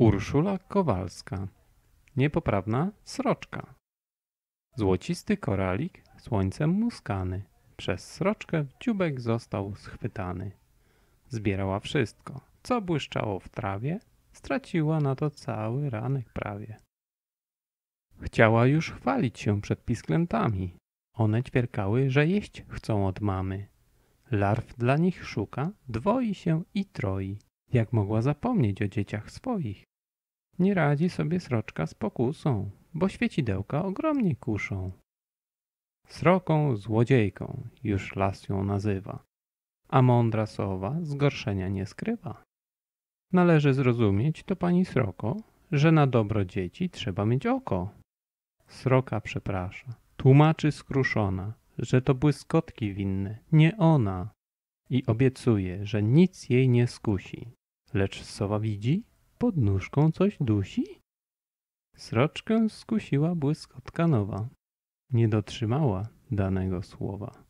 Urszula Kowalska. Niepoprawna sroczka. Złocisty koralik słońcem muskany. Przez sroczkę w dziubek został schwytany. Zbierała wszystko, co błyszczało w trawie. Straciła na to cały ranek prawie. Chciała już chwalić się przed pisklętami. One ćwierkały, że jeść chcą od mamy. Larw dla nich szuka, dwoi się i troi. Jak mogła zapomnieć o dzieciach swoich? Nie radzi sobie sroczka z pokusą, bo świecidełka ogromnie kuszą. Sroką złodziejką już las ją nazywa, a mądra sowa zgorszenia nie skrywa. Należy zrozumieć to pani sroko, że na dobro dzieci trzeba mieć oko. Sroka przeprasza, tłumaczy skruszona, że to błyskotki winne, nie ona. I obiecuje, że nic jej nie skusi. Lecz sowa widzi, pod nóżką coś dusi? Sroczkę skusiła błyskotka nowa. Nie dotrzymała danego słowa.